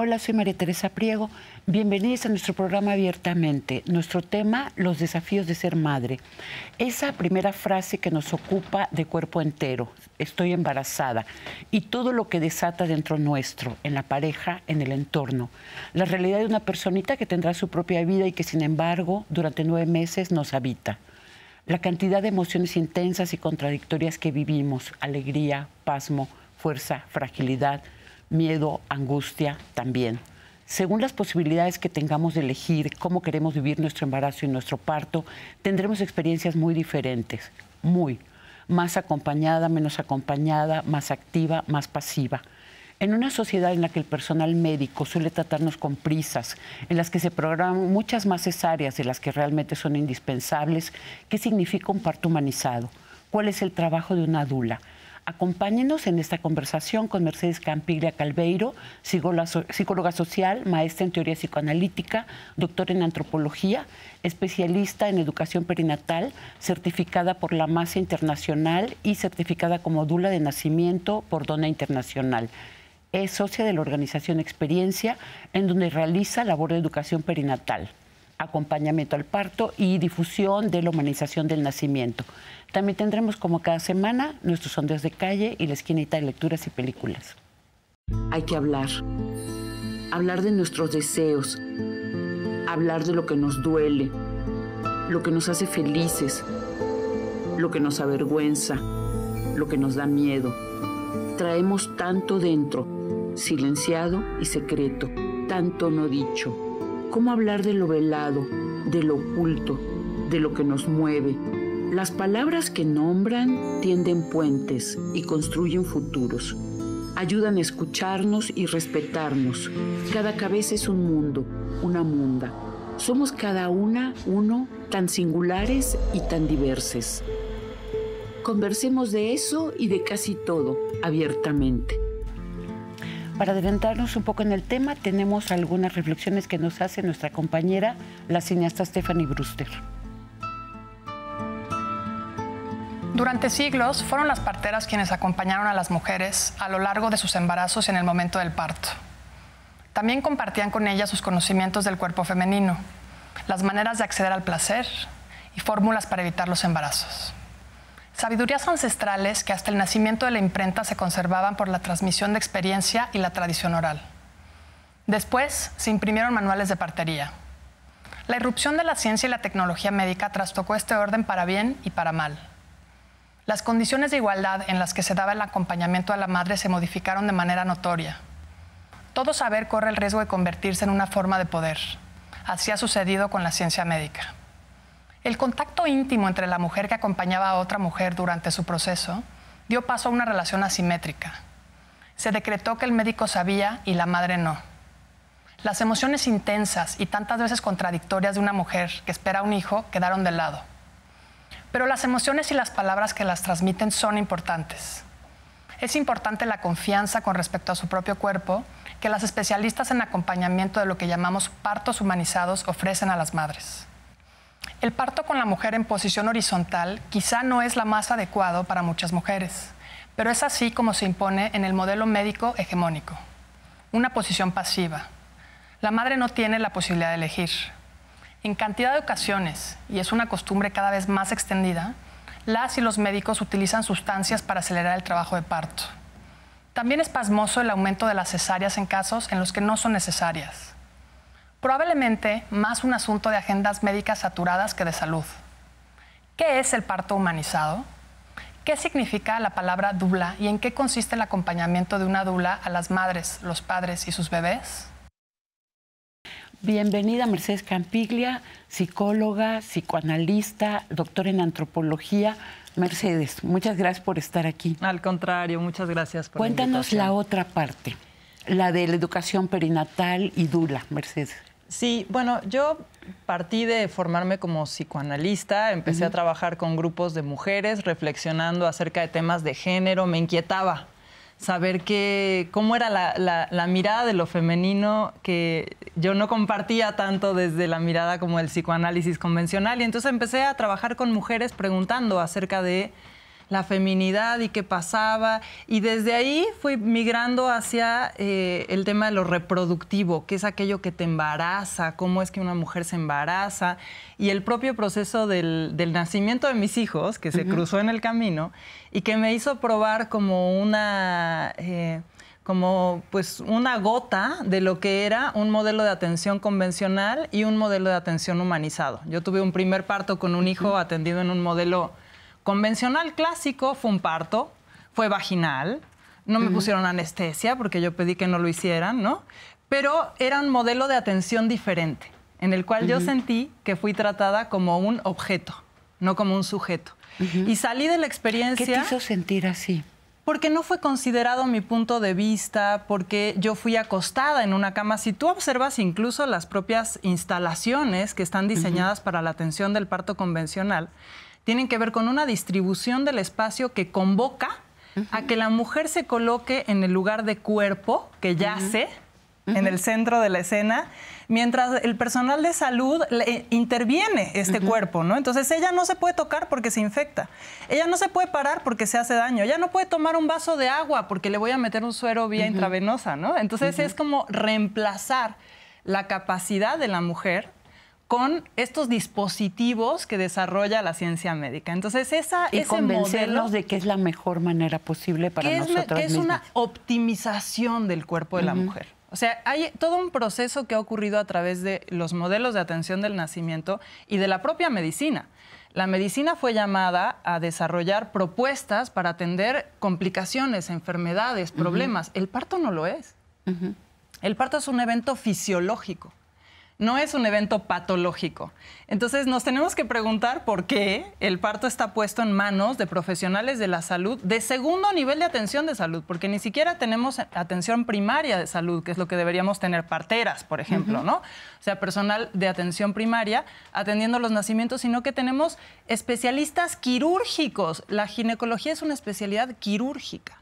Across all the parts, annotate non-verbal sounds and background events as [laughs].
Hola, soy María Teresa Priego. Bienvenidos a nuestro programa Abiertamente. Nuestro tema, los desafíos de ser madre. Esa primera frase que nos ocupa de cuerpo entero, estoy embarazada, y todo lo que desata dentro nuestro, en la pareja, en el entorno. La realidad de una personita que tendrá su propia vida y que sin embargo durante nueve meses nos habita la cantidad de emociones intensas y contradictorias que vivimos, alegría, pasmo, fuerza, fragilidad, miedo, angustia también. Según las posibilidades que tengamos de elegir cómo queremos vivir nuestro embarazo y nuestro parto, tendremos experiencias muy diferentes, muy, más acompañada, menos acompañada, más activa, más pasiva. En una sociedad en la que el personal médico suele tratarnos con prisas, en las que se programan muchas más cesáreas de las que realmente son indispensables, ¿qué significa un parto humanizado? ¿Cuál es el trabajo de una adula Acompáñenos en esta conversación con Mercedes Campiglia Calveiro, psicóloga social, maestra en teoría psicoanalítica, doctor en antropología, especialista en educación perinatal, certificada por la MASA Internacional y certificada como dula de nacimiento por Dona Internacional. Es socia de la organización Experiencia, en donde realiza labor de educación perinatal acompañamiento al parto y difusión de la humanización del nacimiento. También tendremos como cada semana nuestros sondeos de calle y la esquinita de lecturas y películas. Hay que hablar, hablar de nuestros deseos, hablar de lo que nos duele, lo que nos hace felices, lo que nos avergüenza, lo que nos da miedo. Traemos tanto dentro, silenciado y secreto, tanto no dicho cómo hablar de lo velado, de lo oculto, de lo que nos mueve. Las palabras que nombran tienden puentes y construyen futuros. Ayudan a escucharnos y respetarnos. Cada cabeza es un mundo, una munda. Somos cada una, uno, tan singulares y tan diversos. Conversemos de eso y de casi todo abiertamente para adelantarnos un poco en el tema, tenemos algunas reflexiones que nos hace nuestra compañera, la cineasta Stephanie Bruster. Durante siglos fueron las parteras quienes acompañaron a las mujeres a lo largo de sus embarazos y en el momento del parto. También compartían con ellas sus conocimientos del cuerpo femenino, las maneras de acceder al placer y fórmulas para evitar los embarazos. Sabidurías ancestrales que hasta el nacimiento de la imprenta se conservaban por la transmisión de experiencia y la tradición oral. Después se imprimieron manuales de partería. La irrupción de la ciencia y la tecnología médica trastocó este orden para bien y para mal. Las condiciones de igualdad en las que se daba el acompañamiento a la madre se modificaron de manera notoria. Todo saber corre el riesgo de convertirse en una forma de poder. Así ha sucedido con la ciencia médica. El contacto íntimo entre la mujer que acompañaba a otra mujer durante su proceso dio paso a una relación asimétrica. Se decretó que el médico sabía y la madre no. Las emociones intensas y tantas veces contradictorias de una mujer que espera un hijo quedaron de lado. Pero las emociones y las palabras que las transmiten son importantes. Es importante la confianza con respecto a su propio cuerpo que las especialistas en acompañamiento de lo que llamamos partos humanizados ofrecen a las madres. El parto con la mujer en posición horizontal quizá no es la más adecuado para muchas mujeres, pero es así como se impone en el modelo médico hegemónico. Una posición pasiva. La madre no tiene la posibilidad de elegir. En cantidad de ocasiones, y es una costumbre cada vez más extendida, las y los médicos utilizan sustancias para acelerar el trabajo de parto. También es pasmoso el aumento de las cesáreas en casos en los que no son necesarias. Probablemente más un asunto de agendas médicas saturadas que de salud. ¿Qué es el parto humanizado? ¿Qué significa la palabra Dula? y en qué consiste el acompañamiento de una Dula a las madres, los padres y sus bebés? Bienvenida Mercedes Campiglia, psicóloga, psicoanalista, doctora en antropología. Mercedes, muchas gracias por estar aquí. Al contrario, muchas gracias por Cuéntanos la, la otra parte, la de la educación perinatal y dula, Mercedes. Sí, bueno, yo partí de formarme como psicoanalista, empecé a trabajar con grupos de mujeres, reflexionando acerca de temas de género, me inquietaba saber cómo era la, mirada de lo femenino que yo no compartía tanto desde la mirada como el psicoanálisis convencional. Y entonces empecé a trabajar con mujeres preguntando acerca de la feminidad y qué pasaba. Y desde ahí fui migrando hacia eh, el tema de lo reproductivo, que es aquello que te embaraza, cómo es que una mujer se embaraza. Y el propio proceso del, nacimiento de mis hijos, que se cruzó en el camino y que me hizo probar como una... Eh, como pues una gota de lo que era un modelo de atención convencional y un modelo de atención humanizado. Yo tuve un primer parto con un hijo atendido en un modelo convencional clásico fue un parto, fue vaginal, no me pusieron anestesia porque yo pedí que no lo hicieran, ¿no? Pero era un modelo de atención diferente, en el cual yo sentí que fui tratada como un objeto, no como un sujeto. Y salí de la experiencia... ¿Qué te hizo sentir así? Porque no fue considerado mi punto de vista, porque yo fui acostada en una cama. Si tú observas incluso las propias instalaciones que están diseñadas para la atención del parto convencional, tienen que ver con una distribución del espacio que convoca a que la mujer se coloque en el lugar de cuerpo que yace. en el centro de la escena, mientras el personal de salud eh, interviene este cuerpo, ¿no? Entonces ella no se puede tocar porque se infecta, ella no se puede parar porque se hace daño, ella no puede tomar un vaso de agua porque le voy a meter un suero vía intravenosa, ¿no? Entonces es como reemplazar la capacidad de la mujer con estos dispositivos que desarrolla la ciencia médica. Entonces, esa, y ese modelo, de que es la mejor manera posible para nosotros que es una optimización del cuerpo de la mujer. O sea, hay todo un proceso que ha ocurrido a través de los modelos de atención del nacimiento y de la propia medicina. La medicina fue llamada a desarrollar propuestas para atender complicaciones, enfermedades, problemas. El parto no lo es. El parto es un evento fisiológico no es un evento patológico. Entonces nos tenemos que preguntar por qué el parto está puesto en manos de profesionales de la salud de segundo nivel de atención de salud, porque ni siquiera tenemos atención primaria de salud, que es lo que deberíamos tener parteras, por ejemplo, ¿no? O sea, personal de atención primaria atendiendo los nacimientos, sino que tenemos especialistas quirúrgicos. La ginecología es una especialidad quirúrgica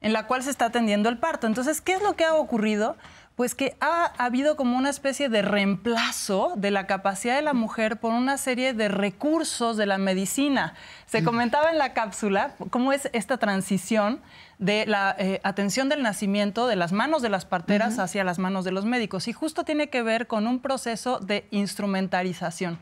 en la cual se está atendiendo el parto. Entonces, ¿qué es lo que ha ocurrido? pues que ha habido como una especie de reemplazo de la capacidad de la mujer por una serie de recursos de la medicina. Se comentaba en la cápsula cómo es esta transición de la eh, atención del nacimiento de las manos de las parteras hacia las manos de los médicos y justo tiene que ver con un proceso de instrumentalización.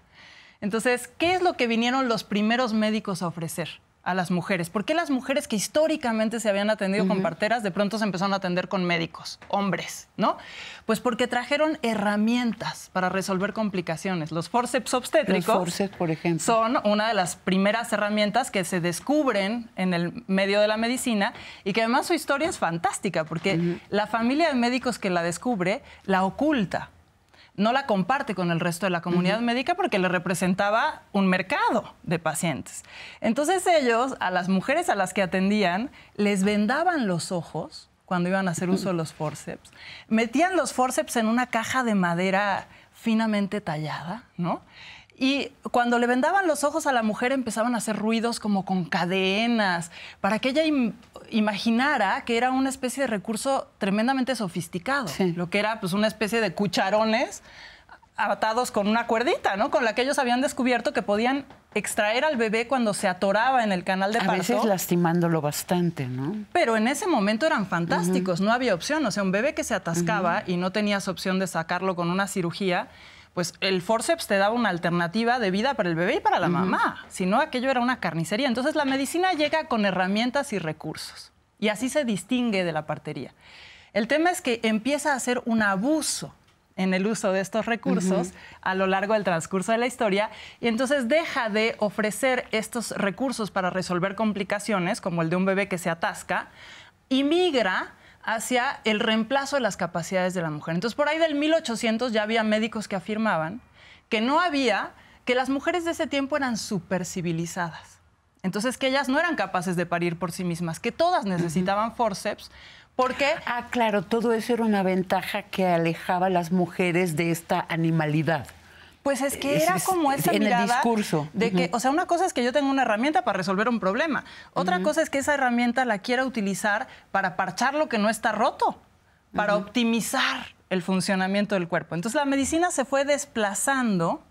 Entonces, ¿qué es lo que vinieron los primeros médicos a ofrecer? a las mujeres? ¿Por qué las mujeres que históricamente se habían atendido con parteras de pronto se empezaron a atender con médicos, hombres, ¿no? Pues porque trajeron herramientas para resolver complicaciones. Los forceps obstétricos por ejemplo. son una de las primeras herramientas que se descubren en el medio de la medicina y que además su historia es fantástica porque la familia de médicos que la descubre la oculta no la comparte con el resto de la comunidad médica porque le representaba un mercado de pacientes. Entonces ellos, a las mujeres a las que atendían, les vendaban los ojos cuando iban a hacer uso de los forceps, metían los forceps en una caja de madera finamente tallada, ¿no? Y cuando le vendaban los ojos a la mujer empezaban a hacer ruidos como con cadenas, para que ella imaginara que era una especie de recurso tremendamente sofisticado, lo que era pues, una especie de cucharones atados con una cuerdita, ¿no? Con la que ellos habían descubierto que podían extraer al bebé cuando se atoraba en el canal de parto. A veces lastimándolo bastante, ¿no? Pero en ese momento eran fantásticos, no había opción. O sea, un bebé que se atascaba y no tenías opción de sacarlo con una cirugía, pues el forceps te daba una alternativa de vida para el bebé y para la mamá, si no aquello era una carnicería. Entonces la medicina llega con herramientas y recursos y así se distingue de la partería. El tema es que empieza a hacer un abuso en el uso de estos recursos a lo largo del transcurso de la historia y entonces deja de ofrecer estos recursos para resolver complicaciones como el de un bebé que se atasca y migra hacia el reemplazo de las capacidades de la mujer. Entonces, por ahí del 1800 ya había médicos que afirmaban que no había, que las mujeres de ese tiempo eran supercivilizadas. Entonces, que ellas no eran capaces de parir por sí mismas, que todas necesitaban forceps porque... Ah, claro, todo eso era una ventaja que alejaba a las mujeres de esta animalidad. Pues es que era como esa mirada discurso. de que, o sea, una cosa es que yo tengo una herramienta para resolver un problema, otra cosa es que esa herramienta la quiera utilizar para parchar lo que no está roto, para optimizar el funcionamiento del cuerpo. Entonces la medicina se fue desplazando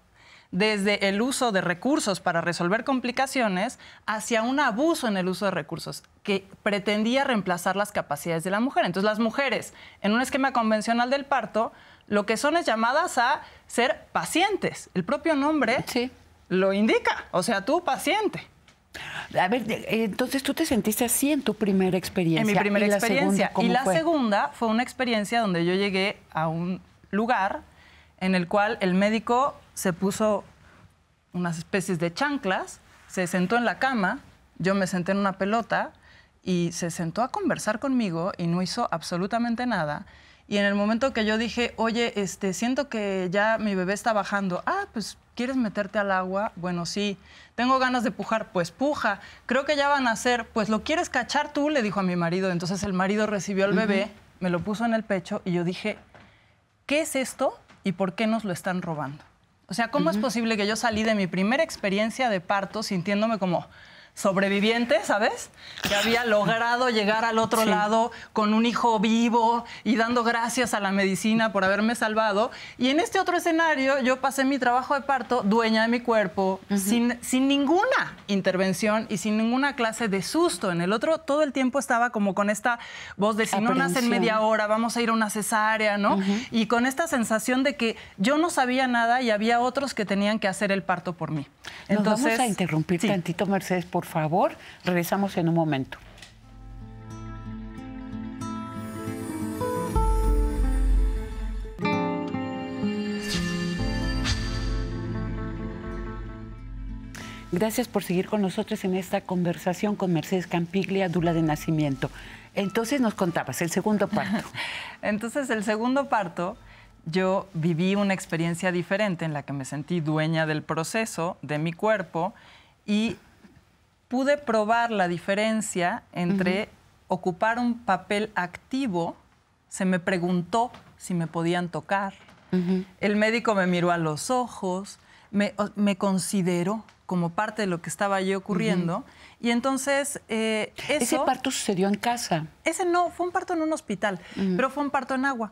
desde el uso de recursos para resolver complicaciones hacia un abuso en el uso de recursos que pretendía reemplazar las capacidades de la mujer. Entonces las mujeres en un esquema convencional del parto lo que son es llamadas a ser pacientes. El propio nombre sí. lo indica, o sea, tú paciente. A ver, eh, entonces tú te sentiste así en tu primera experiencia. En mi primera experiencia. y la segunda fue una experiencia donde yo llegué a un lugar en el cual el médico se puso unas especies de chanclas, se sentó en la cama, yo me senté en una pelota y se sentó a conversar conmigo y no hizo absolutamente nada. Y en el momento que yo dije, oye, este, siento que ya mi bebé está bajando, ah, pues, ¿quieres meterte al agua? Bueno, sí. Tengo ganas de pujar, pues puja. Creo que ya van a hacer, pues lo quieres cachar tú, le dijo a mi marido. Entonces el marido recibió al bebé, me lo puso en el pecho y yo dije, ¿qué es esto y por qué nos lo están robando? O sea, ¿cómo es posible que yo salí de mi primera experiencia de parto sintiéndome como, sobreviviente, ¿sabes? Que había logrado llegar al otro lado con un hijo vivo y dando gracias a la medicina por haberme salvado. Y en este otro escenario yo pasé mi trabajo de parto dueña de mi cuerpo, sin, sin ninguna intervención y sin ninguna clase de susto. En el otro todo el tiempo estaba como con esta voz de si no nace en media hora, vamos a ir a una cesárea, ¿no? Y con esta sensación de que yo no sabía nada y había otros que tenían que hacer el parto por mí. Entonces, Nos vamos a interrumpir tantito, Mercedes, por favor. Regresamos en un momento. Gracias por seguir con nosotros en esta conversación con Mercedes Campiglia, Dula de Nacimiento. Entonces nos contabas el segundo parto. [laughs] Entonces el segundo parto, yo viví una experiencia diferente en la que me sentí dueña del proceso, de mi cuerpo, y pude probar la diferencia entre ocupar un papel activo, se me preguntó si me podían tocar. El médico me miró a los ojos, me, consideró como parte de lo que estaba yo ocurriendo. Y entonces... Eh, ¿Ese parto sucedió en casa? Ese no, fue un parto en un hospital, pero fue un parto en agua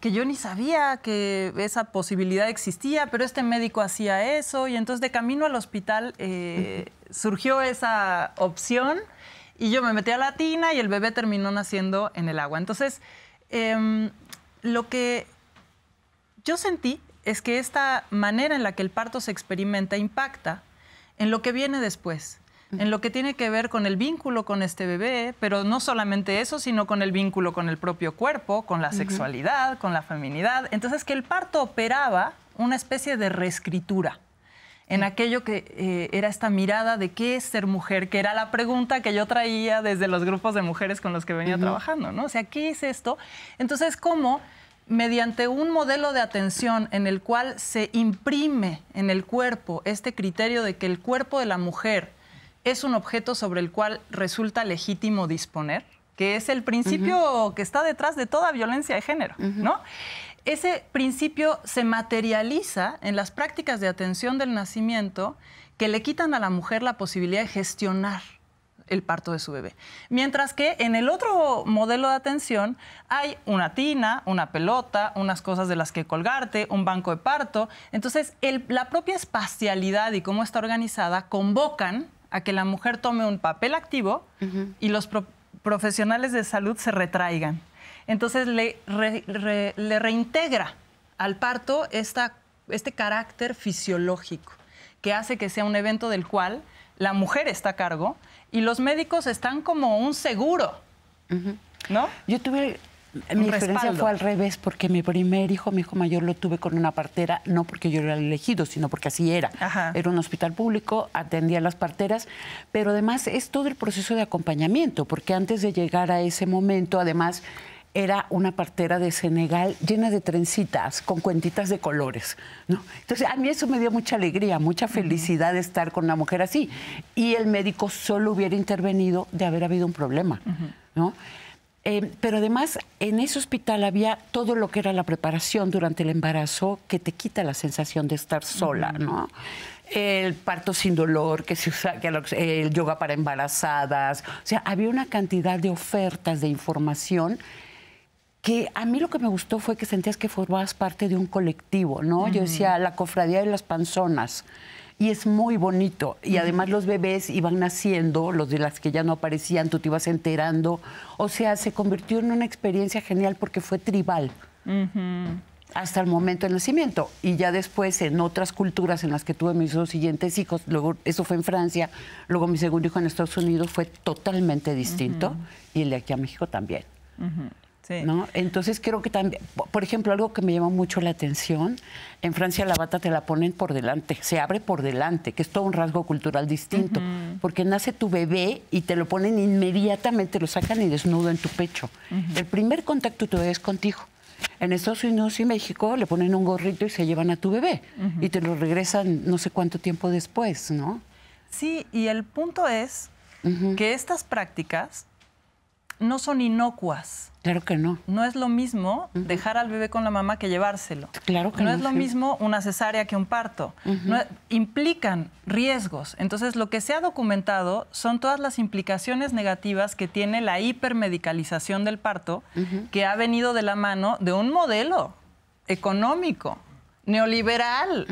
que yo ni sabía que esa posibilidad existía, pero este médico hacía eso y entonces de camino al hospital eh, surgió esa opción y yo me metí a la tina y el bebé terminó naciendo en el agua. Entonces, em, lo que yo sentí es que esta manera en la que el parto se experimenta impacta en lo que viene después, en lo que tiene que ver con el vínculo con este bebé, pero no solamente eso, sino con el vínculo con el propio cuerpo, con la sexualidad, con la feminidad. Entonces que el parto operaba una especie de reescritura en aquello que eh, era esta mirada de qué es ser mujer, que era la pregunta que yo traía desde los grupos de mujeres con los que venía trabajando, ¿no? O sea, ¿qué es esto? Entonces, ¿cómo? mediante un modelo de atención en el cual se imprime en el cuerpo este criterio de que el cuerpo de la mujer es un objeto sobre el cual resulta legítimo disponer, que es el principio que está detrás de toda violencia de género, ¿no? ese principio se materializa en las prácticas de atención del nacimiento que le quitan a la mujer la posibilidad de gestionar el parto de su bebé. Mientras que en el otro modelo de atención hay una tina, una pelota, unas cosas de las que colgarte, un banco de parto. Entonces, la propia espacialidad y cómo está organizada convocan a que la mujer tome un papel activo y los profesionales de salud se retraigan. Entonces le, reintegra al parto este carácter fisiológico que hace que sea un evento del cual la mujer está a cargo y los médicos están como un seguro, ¿no? Yo tuve mi experiencia fue al revés, porque mi primer hijo, mi hijo mayor, lo tuve con una partera, no porque yo lo era elegido, sino porque así era. Era un hospital público, atendía a las parteras, pero además es todo el proceso de acompañamiento, porque antes de llegar a ese momento, además era una partera de Senegal llena de trencitas, con cuentitas de colores. ¿no? Entonces, a mí eso me dio mucha alegría, mucha felicidad de estar con una mujer así. Y el médico solo hubiera intervenido de haber habido un problema. ¿no? Eh, pero además, en ese hospital había todo lo que era la preparación durante el embarazo que te quita la sensación de estar sola, ¿no? El parto sin dolor, que se usa, que el yoga para embarazadas. O sea, había una cantidad de ofertas, de información que a mí lo que me gustó fue que sentías que formabas parte de un colectivo, ¿no? Yo decía, la cofradía de las panzonas. Y es muy bonito. Y además los bebés iban naciendo, los de las que ya no aparecían, tú te ibas enterando. O sea, se convirtió en una experiencia genial porque fue tribal. Hasta el momento del nacimiento. Y ya después en otras culturas en las que tuve mis dos siguientes hijos, luego eso fue en Francia, luego mi segundo hijo en Estados Unidos fue totalmente distinto. Y el de aquí a México también. Entonces creo que también, por ejemplo, algo que me llama mucho la atención, en Francia la bata te la ponen por delante, se abre por delante, que es todo un rasgo cultural distinto, porque nace tu bebé y te lo ponen inmediatamente, lo sacan y desnudo en tu pecho. El primer contacto tú es contigo. En Estados Unidos y México le ponen un gorrito y se llevan a tu bebé y te lo regresan no sé cuánto tiempo después, ¿no? Sí, y el punto es que estas prácticas no son inocuas. Claro que no. No es lo mismo dejar al bebé con la mamá que llevárselo. Claro que no. No es lo mismo una cesárea que un parto. implican riesgos. Entonces, lo que se ha documentado son todas las implicaciones negativas que tiene la hipermedicalización del parto, que ha venido de la mano de un modelo económico neoliberal,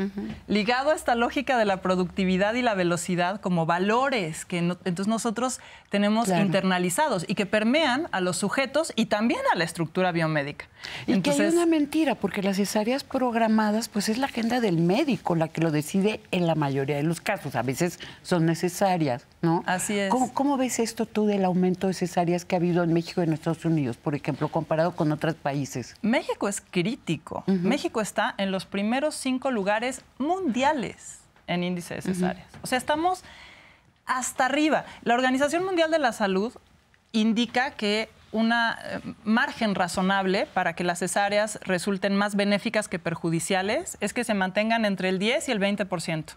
ligado a esta lógica de la productividad y la velocidad como valores que entonces nosotros tenemos internalizados y que permean a los sujetos y también a la estructura biomédica. Y entonces, que hay una mentira, porque las cesáreas programadas, pues es la agenda del médico la que lo decide en la mayoría de los casos. A veces son necesarias, ¿no? Así es. ¿Cómo, ves esto tú del aumento de cesáreas que ha habido en México y en Estados Unidos, por ejemplo, comparado con otros países? México es crítico. México está en los primeros primeros cinco lugares mundiales en índice de cesáreas. O sea, estamos hasta arriba. La Organización Mundial de la Salud indica que un eh, margen razonable para que las cesáreas resulten más benéficas que perjudiciales es que se mantengan entre el 10 y el 20%.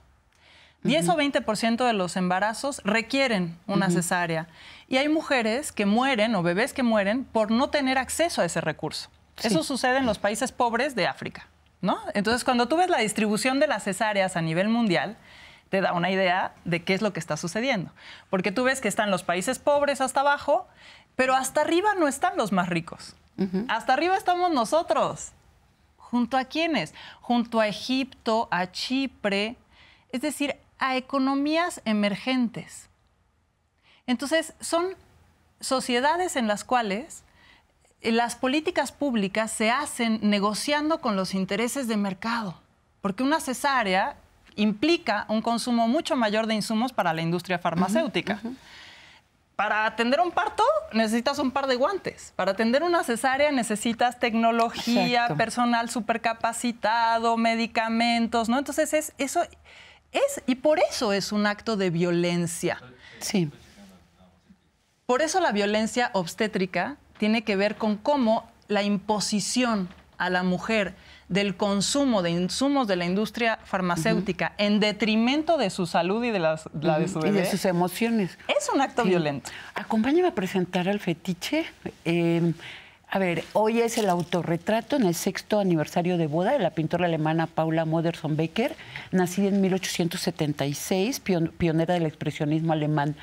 10 o 20% de los embarazos requieren una cesárea. Y hay mujeres que mueren o bebés que mueren por no tener acceso a ese recurso. Eso sucede en los países pobres de África. Entonces, cuando tú ves la distribución de las cesáreas a nivel mundial, te da una idea de qué es lo que está sucediendo. Porque tú ves que están los países pobres hasta abajo, pero hasta arriba no están los más ricos. Hasta arriba estamos nosotros. ¿Junto a quiénes? Junto a Egipto, a Chipre, es decir, a economías emergentes. Entonces, son sociedades en las cuales las políticas públicas se hacen negociando con los intereses de mercado, porque una cesárea implica un consumo mucho mayor de insumos para la industria farmacéutica. Para atender un parto necesitas un par de guantes. Para atender una cesárea necesitas tecnología, personal supercapacitado, medicamentos, ¿no? Entonces eso es y por eso es un acto de violencia. Sí. Por eso la violencia obstétrica tiene que ver con cómo la imposición a la mujer del consumo de insumos de la industria farmacéutica en detrimento de su salud y de las, de sus emociones. Es un acto violento. Acompáñame a presentar al fetiche. Em, a ver, hoy es el autorretrato en el sexto aniversario de boda de la pintora alemana Paula Moderson Becker, nacida en 1876, pionera del expresionismo alemán.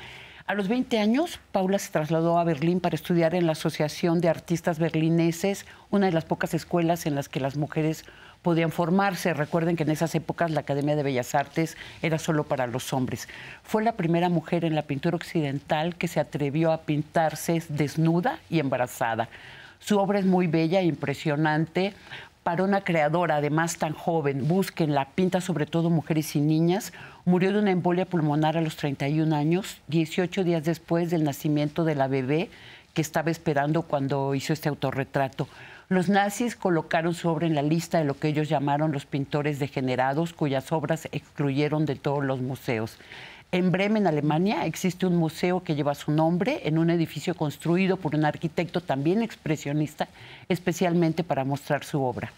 A los 20 años, Paula se trasladó a Berlín para estudiar en la Asociación de Artistas Berlineses, una de las pocas escuelas en las que las mujeres podían formarse. Recuerden que en esas épocas la Academia de Bellas Artes era solo para los hombres. Fue la primera mujer en la pintura occidental que se atrevió a pintarse desnuda y embarazada. Su obra es muy bella e impresionante para una creadora, además tan joven. busquen la pinta sobre todo mujeres y niñas Murió de una embolia pulmonar a los 31 años, 18 días después del nacimiento de la bebé que estaba esperando cuando hizo este autorretrato. Los nazis colocaron su obra en la lista de lo que ellos llamaron los pintores degenerados, cuyas obras excluyeron de todos los museos. En Bremen, Alemania, existe un museo que lleva su nombre en un edificio construido por un arquitecto también expresionista, especialmente para mostrar su obra.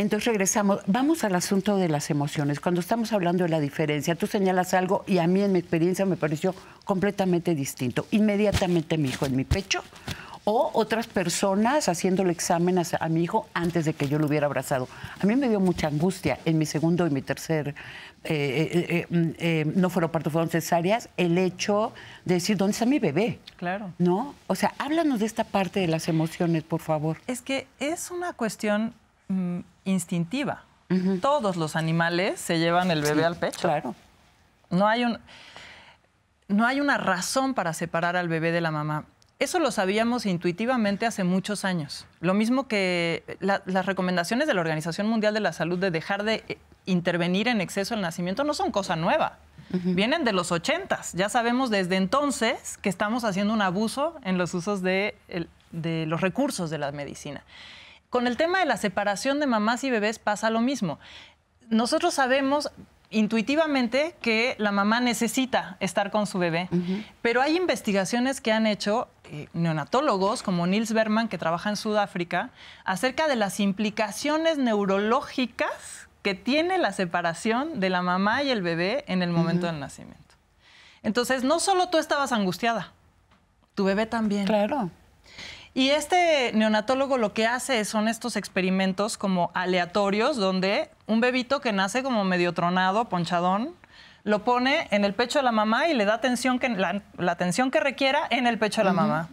Entonces regresamos, vamos al asunto de las emociones. Cuando estamos hablando de la diferencia, tú señalas algo y a mí en mi experiencia me pareció completamente distinto. Inmediatamente mi hijo en mi pecho o otras personas haciendo el examen a, mi hijo antes de que yo lo hubiera abrazado. A mí me dio mucha angustia en mi segundo y mi tercer, eh, eh, eh, mm, no fueron parto, fueron cesáreas, el hecho de decir, ¿dónde está mi bebé? Claro. ¿No? O sea, háblanos de esta parte de las emociones, por favor. Es que es una cuestión mm, instintiva. Todos los animales se llevan el bebé al pecho. Claro. No hay, un, no hay una razón para separar al bebé de la mamá. Eso lo sabíamos intuitivamente hace muchos años. Lo mismo que las recomendaciones de la Organización Mundial de la Salud de dejar de eh, intervenir en exceso el nacimiento no son cosa nueva. Vienen de los 80. Ya sabemos desde entonces que estamos haciendo un abuso en los usos de los recursos de la medicina. Con el tema de la separación de mamás y bebés pasa lo mismo. Nosotros sabemos intuitivamente que la mamá necesita estar con su bebé, pero hay investigaciones que han hecho eh, neonatólogos como Nils Berman, que trabaja en Sudáfrica, acerca de las implicaciones neurológicas que tiene la separación de la mamá y el bebé en el momento del nacimiento. Entonces, no solo tú estabas angustiada, tu bebé también. Claro. Y este neonatólogo lo que hace son estos experimentos como aleatorios, donde un bebito que nace como medio tronado, ponchadón, lo pone en el pecho de la mamá y le da atención que, la, atención que requiera en el pecho de la mamá.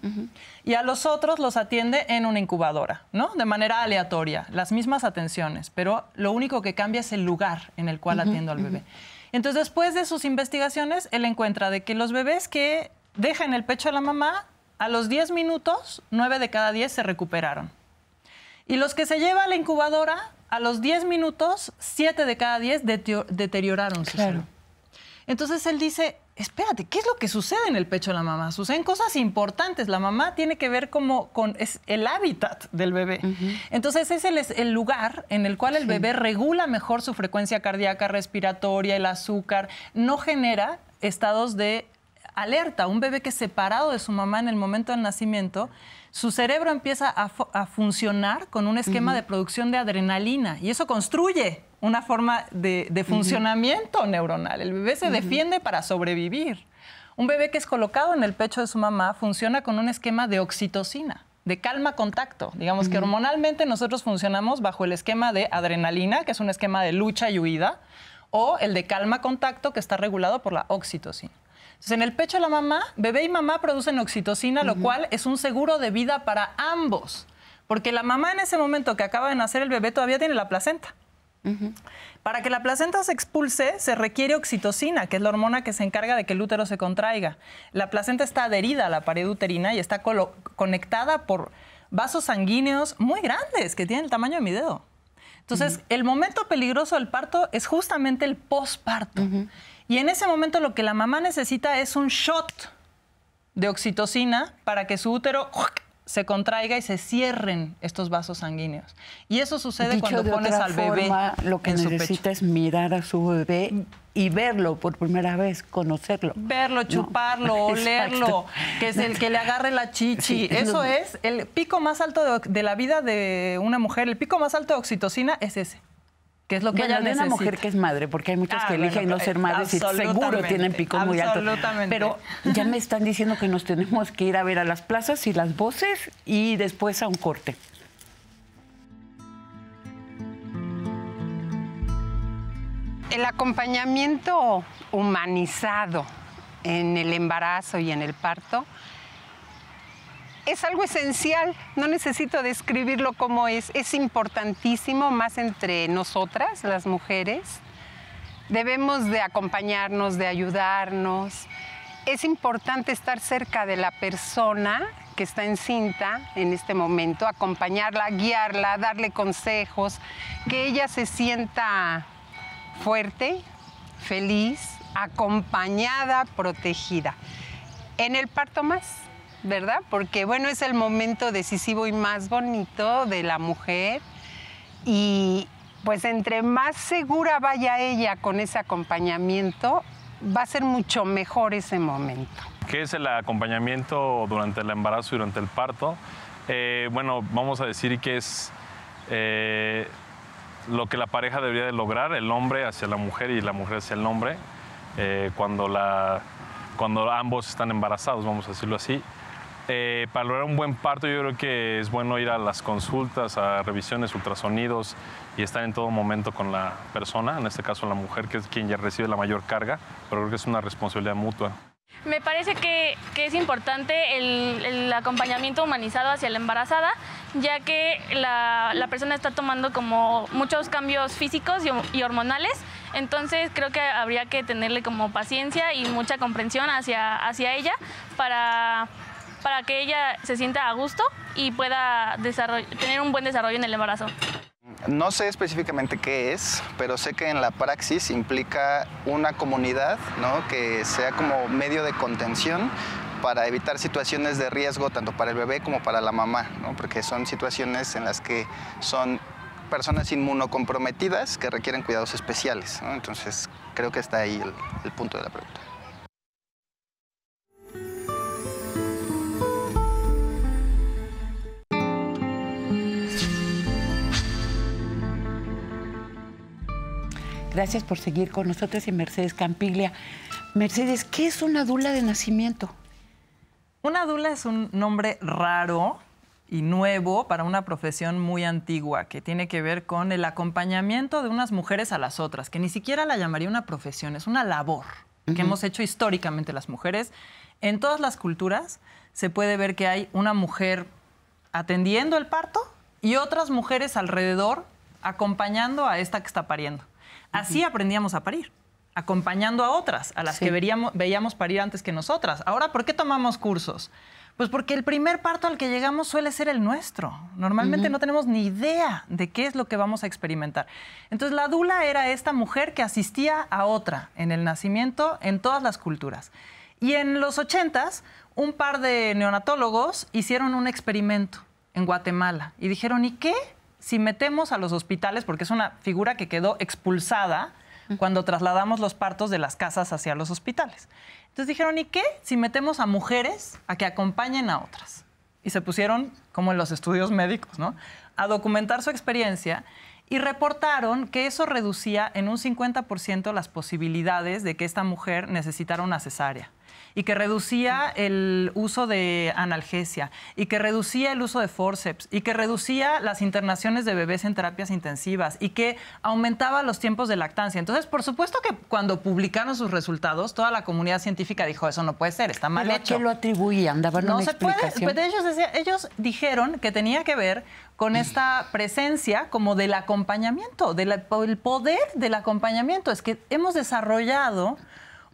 Y a los otros los atiende en una incubadora, ¿no? De manera aleatoria, las mismas atenciones, pero lo único que cambia es el lugar en el cual atiendo al bebé. Entonces, después de sus investigaciones, él encuentra de que los bebés que dejan el pecho de la mamá a los 10 minutos, 9 de cada 10 se recuperaron. Y los que se lleva a la incubadora, a los 10 minutos, 7 de cada 10 deterioraron su claro. Entonces él dice, espérate, ¿qué es lo que sucede en el pecho de la mamá? Suceden cosas importantes. La mamá tiene que ver como con es el hábitat del bebé. Entonces es el, lugar en el cual el bebé regula mejor su frecuencia cardíaca, respiratoria, el azúcar, no genera estados de alerta, un bebé que es separado de su mamá en el momento del nacimiento, su cerebro empieza a, funcionar con un esquema de producción de adrenalina y eso construye una forma de, funcionamiento neuronal. El bebé se defiende para sobrevivir. Un bebé que es colocado en el pecho de su mamá funciona con un esquema de oxitocina de calma contacto. Digamos que hormonalmente nosotros funcionamos bajo el esquema de adrenalina, que es un esquema de lucha y huida, o el de calma contacto, que está regulado por la oxitocina. Entonces, en el pecho de la mamá, bebé y mamá producen oxitocina, lo cual es un seguro de vida para ambos. Porque la mamá en ese momento que acaba de nacer el bebé todavía tiene la placenta. Para que la placenta se expulse, se requiere oxitocina, que es la hormona que se encarga de que el útero se contraiga. La placenta está adherida a la pared uterina y está conectada por vasos sanguíneos muy grandes que tienen el tamaño de mi dedo. Entonces, el momento peligroso del parto es justamente el posparto. Y en ese momento lo que la mamá necesita es un shot de oxitocina para que su útero se contraiga y se cierren estos vasos sanguíneos. Y eso sucede cuando pones al bebé. Forma, lo que necesita es mirar a su bebé y verlo por primera vez, conocerlo. Verlo, chuparlo, [laughs] olerlo, que es el que le agarre la chichi. eso es el pico más alto de la vida de una mujer, el pico más alto de oxitocina es ese que es lo que bueno, de necesita. una mujer que es madre, porque hay muchas ah, que eligen no eh, ser madres y seguro tienen pico muy alto. Pero ya me están diciendo que nos tenemos que ir a ver a las plazas y las voces y después a un corte. El acompañamiento humanizado en el embarazo y en el parto es algo esencial, no necesito describirlo como es, es importantísimo más entre nosotras, las mujeres. Debemos de acompañarnos, de ayudarnos. Es importante estar cerca de la persona que está encinta en este momento, acompañarla, guiarla, darle consejos, que ella se sienta fuerte, feliz, acompañada, protegida. En el parto más, ¿verdad? Porque bueno, es el momento decisivo y más bonito de la mujer y pues entre más segura vaya ella con ese acompañamiento, va a ser mucho mejor ese momento. ¿Qué es el acompañamiento durante el embarazo y durante el parto? Eh, bueno, vamos a decir que es eh, lo que la pareja debería de lograr, el hombre hacia la mujer y la mujer hacia el hombre, eh, cuando, la, cuando ambos están embarazados, vamos a decirlo así. Eh, para lograr un buen parto yo creo que es bueno ir a las consultas, a revisiones, ultrasonidos y estar en todo momento con la persona, en este caso la mujer, que es quien ya recibe la mayor carga, pero creo que es una responsabilidad mutua. Me parece que, es importante el, acompañamiento humanizado hacia la embarazada, ya que la, persona está tomando como muchos cambios físicos y, hormonales, entonces creo que habría que tenerle como paciencia y mucha comprensión hacia, hacia ella para para que ella se sienta a gusto y pueda tener un buen desarrollo en el embarazo. No sé específicamente qué es, pero sé que en la praxis implica una comunidad ¿no? que sea como medio de contención para evitar situaciones de riesgo tanto para el bebé como para la mamá, porque son situaciones en las que son personas inmunocomprometidas que requieren cuidados especiales. Entonces creo que está ahí el punto de la pregunta. Gracias por seguir con nosotros y Mercedes Campiglia. Mercedes, ¿qué es una dula de nacimiento? Una dula es un nombre raro y nuevo para una profesión muy antigua que tiene que ver con el acompañamiento de unas mujeres a las otras, que ni siquiera la llamaría una profesión, es una labor que hemos hecho históricamente las mujeres. En todas las culturas se puede ver que hay una mujer atendiendo el parto y otras mujeres alrededor acompañando a esta que está pariendo. Así aprendíamos a parir acompañando a otras, a las que veíamos parir antes que nosotras. Ahora, ¿por qué tomamos cursos? Pues porque el primer parto al que llegamos suele ser el nuestro. Normalmente no tenemos ni idea de qué es lo que vamos a experimentar. Entonces, la dula era esta mujer que asistía a otra en el nacimiento en todas las culturas. Y en los ochentas, un par de neonatólogos hicieron un experimento en Guatemala y dijeron, ¿y qué? si metemos a los hospitales, porque es una figura que quedó expulsada cuando trasladamos los partos de las casas hacia los hospitales. Entonces dijeron, ¿y qué si metemos a mujeres a que acompañen a otras? Y se pusieron, como en los estudios médicos, A documentar su experiencia y reportaron que eso reducía en un 50% las posibilidades de que esta mujer necesitara una cesárea y que reducía el uso de analgesia y que reducía el uso de forceps y que reducía las internaciones de bebés en terapias intensivas y que aumentaba los tiempos de lactancia. Entonces, por supuesto que cuando publicaron sus resultados, toda la comunidad científica dijo, eso no puede ser, está mal hecho. ¿A qué lo atribuían? ¿Daban no se puede. Pues, ellos, ellos dijeron que tenía que ver con esta presencia como del acompañamiento, del el poder del acompañamiento. Es que hemos desarrollado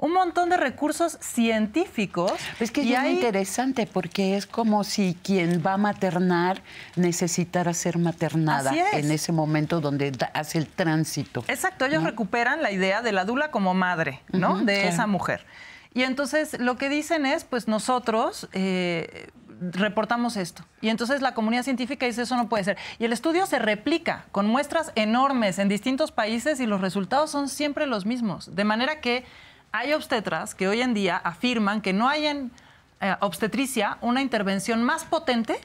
un montón de recursos científicos. Es que es interesante porque es como si quien va a maternar necesitara ser maternada en ese momento donde hace el tránsito. Exacto, ellos recuperan la idea de la dula como madre, ¿no? de esa mujer. Y entonces lo que dicen es, pues nosotros... Eh, reportamos esto. Y entonces la comunidad científica dice, eso no puede ser. Y el estudio se replica con muestras enormes en distintos países y los resultados son siempre los mismos. De manera que hay obstetras que hoy en día afirman que no hay en eh, obstetricia una intervención más potente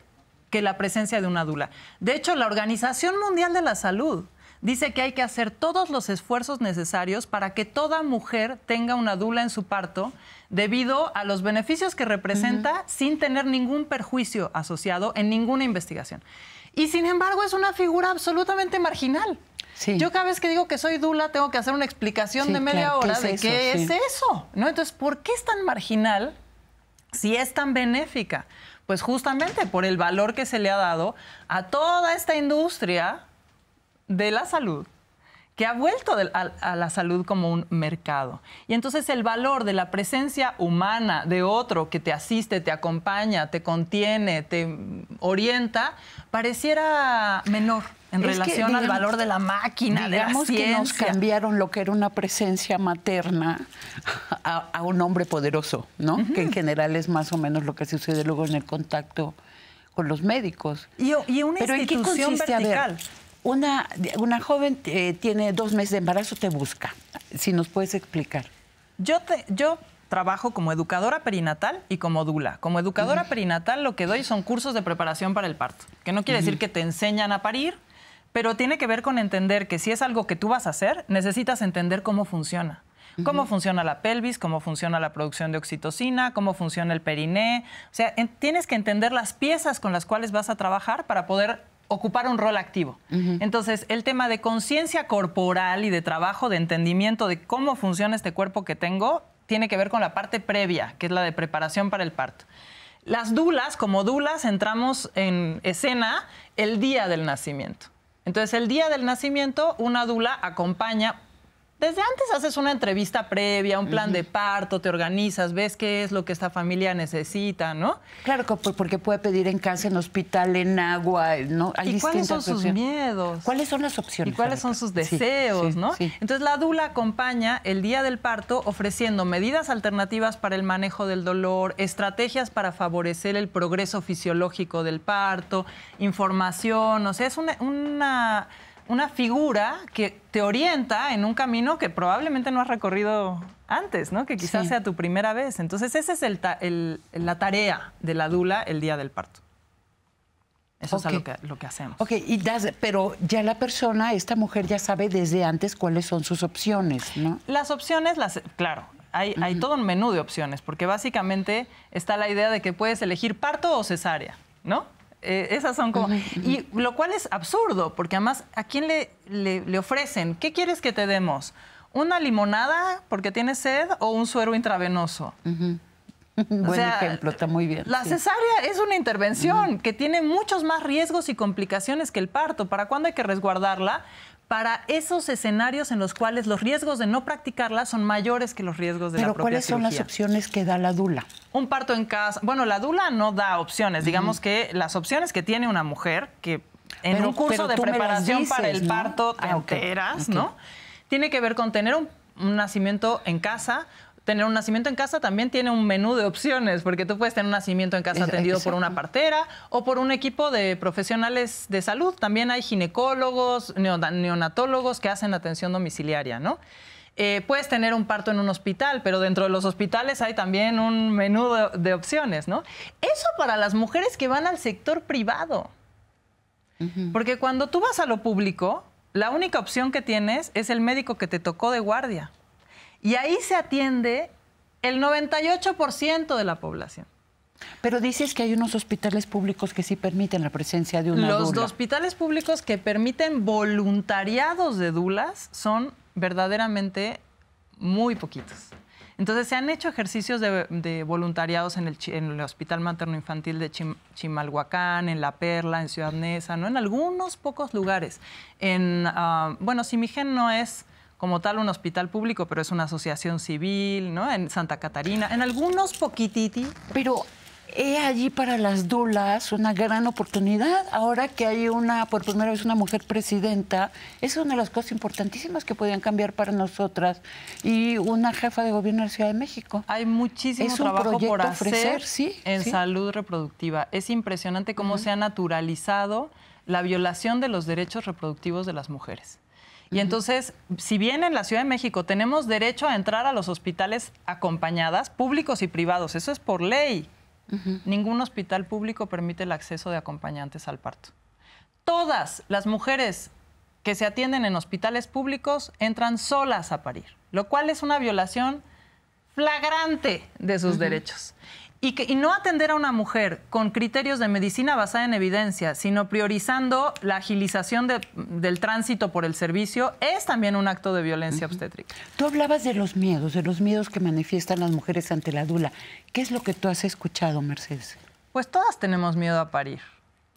que la presencia de una dula. De hecho, la Organización Mundial de la Salud dice que hay que hacer todos los esfuerzos necesarios para que toda mujer tenga una dula en su parto debido a los beneficios que representa sin tener ningún perjuicio asociado en ninguna investigación. Y sin embargo es una figura absolutamente marginal. Yo cada vez que digo que soy dula tengo que hacer una explicación de media hora de qué es eso, ¿no? Entonces, ¿por qué es tan marginal si es tan benéfica? Pues justamente por el valor que se le ha dado a toda esta industria de la salud que ha vuelto a, la salud como un mercado. Y entonces el valor de la presencia humana de otro que te asiste, te acompaña, te contiene, te orienta, pareciera menor en relación al valor de la máquina, digamos de que nos cambiaron lo que era una presencia materna a, un hombre poderoso, ¿no? Que en general es más o menos lo que sucede luego en el contacto con los médicos. Y, una institución vertical? una, joven eh, tiene dos meses de embarazo, te busca. Si nos puedes explicar. Yo, yo trabajo como educadora perinatal y como dula. Como educadora perinatal lo que doy son cursos de preparación para el parto, que no quiere decir que te enseñan a parir, pero tiene que ver con entender que si es algo que tú vas a hacer, necesitas entender cómo funciona. Cómo funciona la pelvis, cómo funciona la producción de oxitocina, cómo funciona el periné. O sea, tienes que entender las piezas con las cuales vas a trabajar para poder ocupar un rol activo. Entonces, el tema de conciencia corporal y de trabajo, de entendimiento de cómo funciona este cuerpo que tengo, tiene que ver con la parte previa, que es la de preparación para el parto. Las dulas, como dulas, entramos en escena el día del nacimiento. Entonces, el día del nacimiento, una dula acompaña desde antes haces una entrevista previa, un plan de parto, te organizas, ves qué es lo que esta familia necesita, ¿no? Claro, porque puede pedir en casa, en hospital, en agua, ¿no? Hay ¿Y cuáles son sus miedos? ¿Cuáles son las opciones? ¿Y cuáles son sus deseos, no? Entonces la dula acompaña el día del parto ofreciendo medidas alternativas para el manejo del dolor, estrategias para favorecer el progreso fisiológico del parto, información, o sea, es una, una una figura que te orienta en un camino que probablemente no has recorrido antes, ¿no? Que quizás sea tu primera vez. Entonces, esa es el la tarea de la dula el día del parto. Eso es lo que, hacemos. Ok, pero ya la persona, esta mujer ya sabe desde antes cuáles son sus opciones, ¿no? Las opciones, las, claro, hay, hay todo un menú de opciones, porque básicamente está la idea de que puedes elegir parto o cesárea, ¿no? Eh, esas son como... Y lo cual es absurdo, porque además, ¿a quién le, le, ofrecen? ¿Qué quieres que te demos? ¿Una limonada porque tienes sed o un suero intravenoso? [laughs] Buen ejemplo, está muy bien. La cesárea es una intervención que tiene muchos más riesgos y complicaciones que el parto. ¿Para cuándo hay que resguardarla? para esos escenarios en los cuales los riesgos de no practicarla son mayores que los riesgos de la propia ¿cuáles son las opciones que da la dula? Un parto en casa. Bueno, la dula no da opciones. Digamos que las opciones que tiene una mujer que en un curso de preparación para el parto te ah, enteras, ¿no? Tiene que ver con tener un nacimiento en casa tener un nacimiento en casa también tiene un menú de opciones, porque tú puedes tener un nacimiento en casa atendido por una partera o por un equipo de profesionales de salud. También hay ginecólogos, neonatólogos que hacen atención domiciliaria, ¿no? Eh, puedes tener un parto en un hospital, pero dentro de los hospitales hay también un menú de, opciones, ¿no? Eso para las mujeres que van al sector privado. Porque cuando tú vas a lo público, la única opción que tienes es el médico que te tocó de guardia. Y ahí se atiende el 98% de la población. Pero dices que hay unos hospitales públicos que sí permiten la presencia de una Los hospitales públicos que permiten voluntariados de dulas son verdaderamente muy poquitos. Entonces se han hecho ejercicios de, voluntariados en el, Hospital Materno Infantil de Chimalhuacán, en La Perla, en Ciudad Neza, ¿no? en algunos pocos lugares. En, ah, bueno, Simigen no es como tal un hospital público, pero es una asociación civil, ¿no? En Santa Catarina, en algunos poquititi. Pero he allí para las dulas una gran oportunidad. Ahora que hay una, por primera vez, una mujer presidenta, es una de las cosas importantísimas que podían cambiar para nosotras. Y una jefa de gobierno de la Ciudad de México. Hay muchísimo trabajo por hacer ¿sí? en salud reproductiva. Es impresionante cómo se ha naturalizado la violación de los derechos reproductivos de las mujeres. Y entonces, si bien en la Ciudad de México tenemos derecho a entrar a los hospitales acompañadas, públicos y privados, eso es por ley. Ningún hospital público permite el acceso de acompañantes al parto. Todas las mujeres que se atienden en hospitales públicos entran solas a parir, lo cual es una violación flagrante de sus derechos. Y, no atender a una mujer con criterios de medicina basada en evidencia, sino priorizando la agilización del tránsito por el servicio, es también un acto de violencia obstétrica. Tú hablabas de los miedos, de los miedos que manifiestan las mujeres ante la dula. ¿Qué es lo que tú has escuchado, Mercedes? Pues todas tenemos miedo a parir.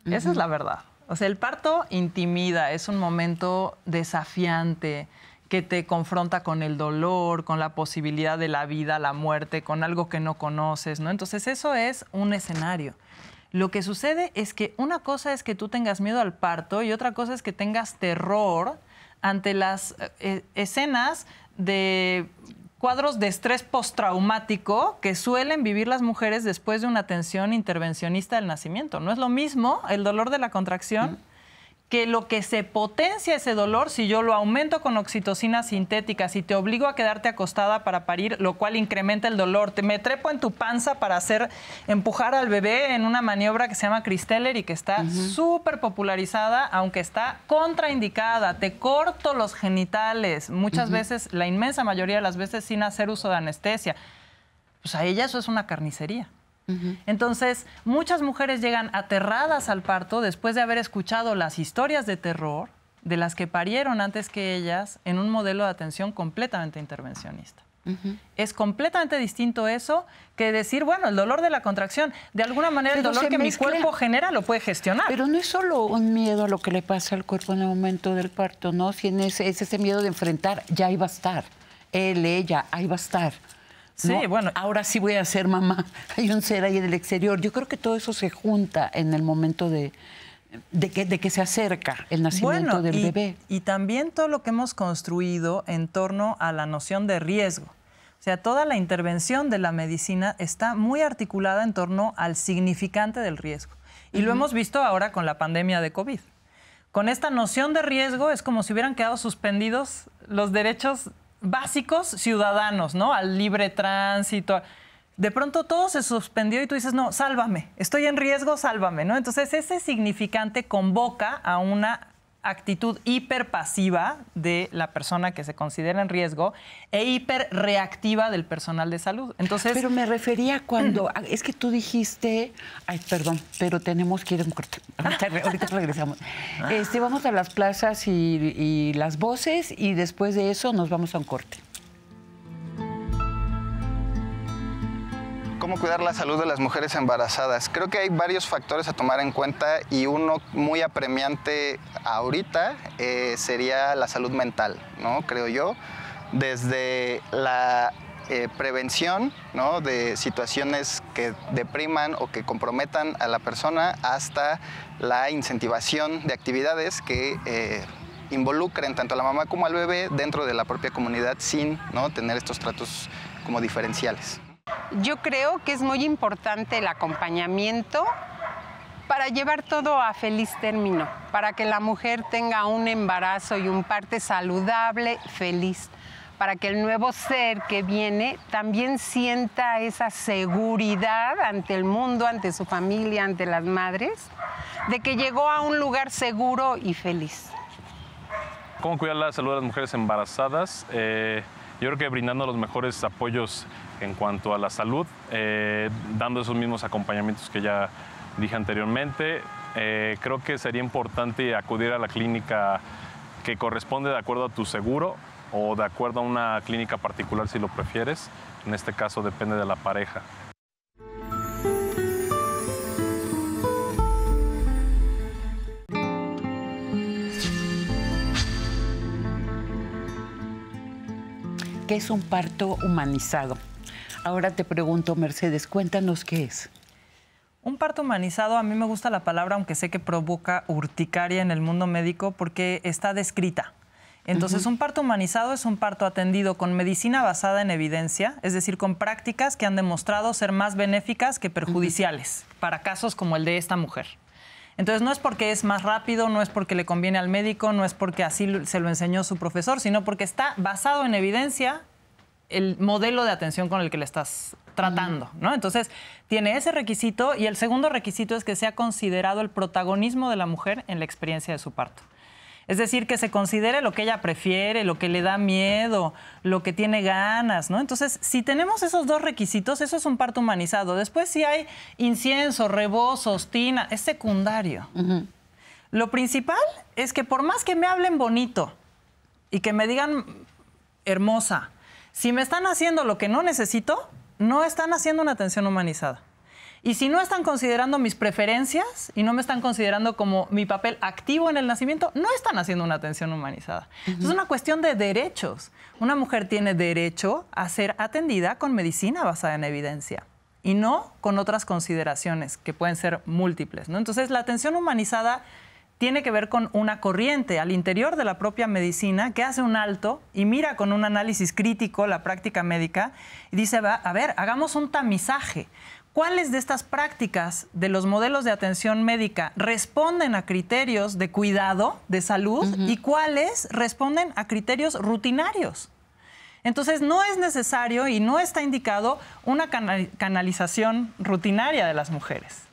Esa es la verdad. O sea, el parto intimida, es un momento desafiante que te confronta con el dolor, con la posibilidad de la vida, la muerte, con algo que no conoces, ¿no? Entonces eso es un escenario. Lo que sucede es que una cosa es que tú tengas miedo al parto y otra cosa es que tengas terror ante las eh, eh, escenas de cuadros de estrés postraumático que suelen vivir las mujeres después de una atención intervencionista del nacimiento. No es lo mismo el dolor de la contracción que lo que se potencia ese dolor, si yo lo aumento con oxitocina sintética, si te obligo a quedarte acostada para parir, lo cual incrementa el dolor, te me trepo en tu panza para hacer empujar al bebé en una maniobra que se llama Christeller y que está súper popularizada, aunque está contraindicada, te corto los genitales, muchas veces, la inmensa mayoría de las veces sin hacer uso de anestesia. Pues a ella eso es una carnicería. Entonces, muchas mujeres llegan aterradas al parto después de haber escuchado las historias de terror de las que parieron antes que ellas en un modelo de atención completamente intervencionista. Es completamente distinto eso que decir, bueno, el dolor de la contracción, de alguna manera el dolor que mi cuerpo genera lo puede gestionar. Pero no es solo un miedo a lo que le pasa al cuerpo en el momento del parto, ¿no? Si es, ese miedo de enfrentar, ya iba a estar. Él, ella, ahí va a estar. Sí, bueno. Ahora sí voy a ser mamá. [laughs] Hay un ser ahí en el exterior. Yo creo que todo eso se junta en el momento de, que, se acerca el nacimiento del bebé. Y también todo lo que hemos construido en torno a la noción de riesgo. O sea, toda la intervención de la medicina está muy articulada en torno al significante del riesgo. Y lo hemos visto ahora con la pandemia de COVID. Con esta noción de riesgo es como si hubieran quedado suspendidos los derechos básicos ciudadanos, ¿no? Al libre tránsito. De pronto todo se suspendió y tú dices, no, sálvame, estoy en riesgo, sálvame, ¿no? Entonces ese significante convoca a una actitud hiperpasiva de la persona que se considera en riesgo e hiperreactiva del personal de salud. Entonces, pero me refería cuando ah, es que tú dijiste, ay, perdón, pero tenemos que ir a un corte. Ah. Ahorita, regresamos. Ah. Este, vamos a las plazas y las voces y después de eso nos vamos a un corte. cómo cuidar la salud de las mujeres embarazadas. Creo que hay varios factores a tomar en cuenta y uno muy apremiante ahorita eh, sería la salud mental, ¿no? Creo yo, desde la eh, prevención de situaciones que depriman o que comprometan a la persona hasta la incentivación de actividades que eh, involucren tanto a la mamá como al bebé dentro de la propia comunidad sin ¿no? tener estos tratos como diferenciales. Yo creo que es muy importante el acompañamiento para llevar todo a feliz término, para que la mujer tenga un embarazo y un parte saludable, feliz, para que el nuevo ser que viene también sienta esa seguridad ante el mundo, ante su familia, ante las madres, de que llegó a un lugar seguro y feliz. ¿Cómo cuidar la salud de las mujeres embarazadas? Eh, yo creo que brindando los mejores apoyos en cuanto a la salud, eh, dando esos mismos acompañamientos que ya dije anteriormente. Eh, creo que sería importante acudir a la clínica que corresponde de acuerdo a tu seguro o de acuerdo a una clínica particular si lo prefieres. En este caso depende de la pareja. ¿Qué es un parto humanizado? Ahora te pregunto, Mercedes, cuéntanos qué es. Un parto humanizado, a mí me gusta la palabra, aunque sé que provoca urticaria en el mundo médico, porque está descrita. Entonces, un parto humanizado es un parto atendido con medicina basada en evidencia, es decir, con prácticas que han demostrado ser más benéficas que perjudiciales para casos como el de esta mujer. Entonces, no es porque es más rápido, no es porque le conviene al médico, no es porque así se lo enseñó su profesor, sino porque está basado en evidencia el modelo de atención con el que le estás tratando, Entonces, tiene ese requisito y el segundo requisito es que sea considerado el protagonismo de la mujer en la experiencia de su parto. Es decir, que se considere lo que ella prefiere, lo que le da miedo, lo que tiene ganas, ¿no? Entonces, si tenemos esos dos requisitos, eso es un parto humanizado. Después, si hay incienso, rebozo tina, es secundario. Lo principal es que por más que me hablen bonito y que me digan hermosa, si me están haciendo lo que no necesito, no están haciendo una atención humanizada. Y si no están considerando mis preferencias y no me están considerando como mi papel activo en el nacimiento, no están haciendo una atención humanizada. Es una cuestión de derechos. Una mujer tiene derecho a ser atendida con medicina basada en evidencia y no con otras consideraciones que pueden ser múltiples. ¿no? Entonces, la atención humanizada tiene que ver con una corriente al interior de la propia medicina que hace un alto y mira con un análisis crítico la práctica médica y dice, a ver, hagamos un tamizaje. ¿Cuáles de estas prácticas de los modelos de atención médica responden a criterios de cuidado, de salud, y cuáles responden a criterios rutinarios? Entonces no es necesario y no está indicado una canalización rutinaria de las mujeres.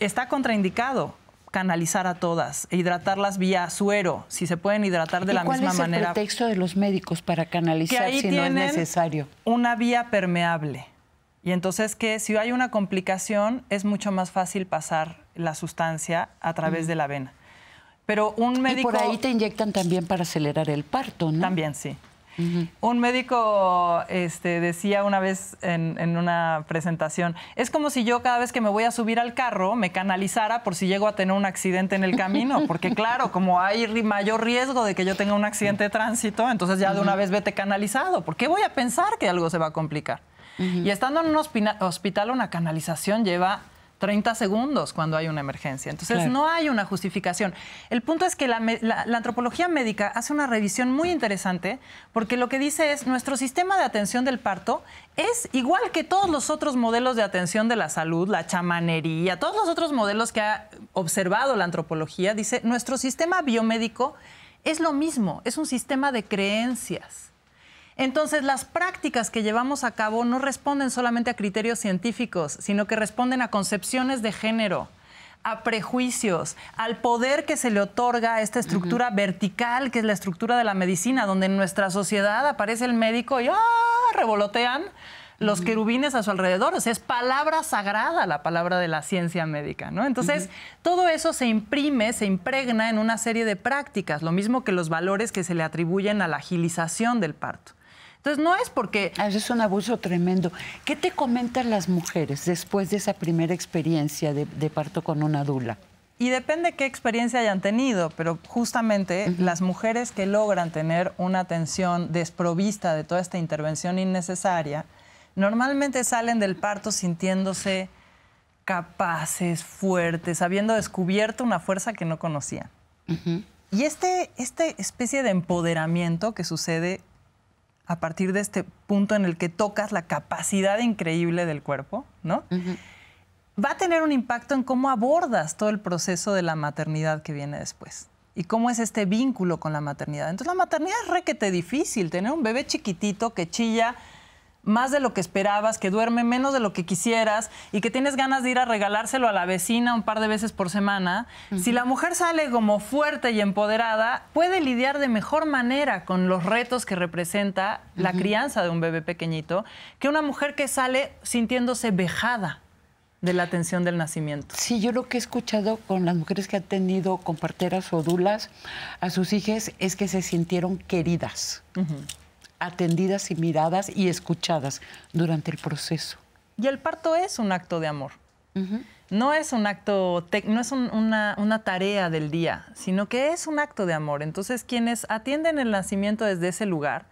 Está contraindicado canalizar a todas, e hidratarlas vía suero, si se pueden hidratar de ¿Y la cuál es el contexto de los médicos para canalizar si no es necesario? Una vía permeable. Y entonces que si hay una complicación es mucho más fácil pasar la sustancia a través de la vena. Pero un médico... Y por ahí te inyectan también para acelerar el parto, ¿no? También, sí. Un médico este, decía una vez en, una presentación, es como si yo cada vez que me voy a subir al carro me canalizara por si llego a tener un accidente en el camino, [laughs] porque claro, como hay mayor riesgo de que yo tenga un accidente de tránsito, entonces ya de una vez vete canalizado, ¿por qué voy a pensar que algo se va a complicar? Y estando en un hospital, una canalización lleva 30 segundos cuando hay una emergencia. Entonces no hay una justificación. El punto es que la, la, antropología médica hace una revisión muy interesante porque lo que dice es nuestro sistema de atención del parto es igual que todos los otros modelos de atención de la salud, la chamanería, todos los otros modelos que ha observado la antropología, dice nuestro sistema biomédico es lo mismo, es un sistema de creencias. Entonces, las prácticas que llevamos a cabo no responden solamente a criterios científicos, sino que responden a concepciones de género a prejuicios, al poder que se le otorga a esta estructura vertical, que es la estructura de la medicina, donde en nuestra sociedad aparece el médico y ¡ah! revolotean los querubines a su alrededor. O sea, es palabra sagrada la palabra de la ciencia médica, ¿no? Entonces, todo eso se imprime, se impregna en una serie de prácticas, lo mismo que los valores que se le atribuyen a la agilización del parto. Entonces no es porque... Ah, es un abuso tremendo. ¿Qué te comentan las mujeres después de esa primera experiencia de, parto con una dula? Y depende qué experiencia hayan tenido, pero justamente las mujeres que logran tener una atención desprovista de toda esta intervención innecesaria, normalmente salen del parto sintiéndose capaces, fuertes, habiendo descubierto una fuerza que no conocían. Y este, esta especie de empoderamiento que sucede a partir de este punto en el que tocas la capacidad increíble del cuerpo, ¿no? Va a tener un impacto en cómo abordas todo el proceso de la maternidad que viene después y cómo es este vínculo con la maternidad. Entonces la maternidad es requete difícil, tener un bebé chiquitito que chilla más de lo que esperabas, que duerme menos de lo que quisieras y que tienes ganas de ir a regalárselo a la vecina un par de veces por semana, si la mujer sale como fuerte y empoderada, puede lidiar de mejor manera con los retos que representa la crianza de un bebé pequeñito que una mujer que sale sintiéndose vejada de la atención del nacimiento. Sí, yo lo que he escuchado con las mujeres que han tenido comparteras o dulas a sus hijas es que se sintieron queridas atendidas y miradas y escuchadas durante el proceso. Y el parto es un acto de amor. No es un acto, no es una, tarea del día, sino que es un acto de amor. Entonces, quienes atienden el nacimiento desde ese lugar,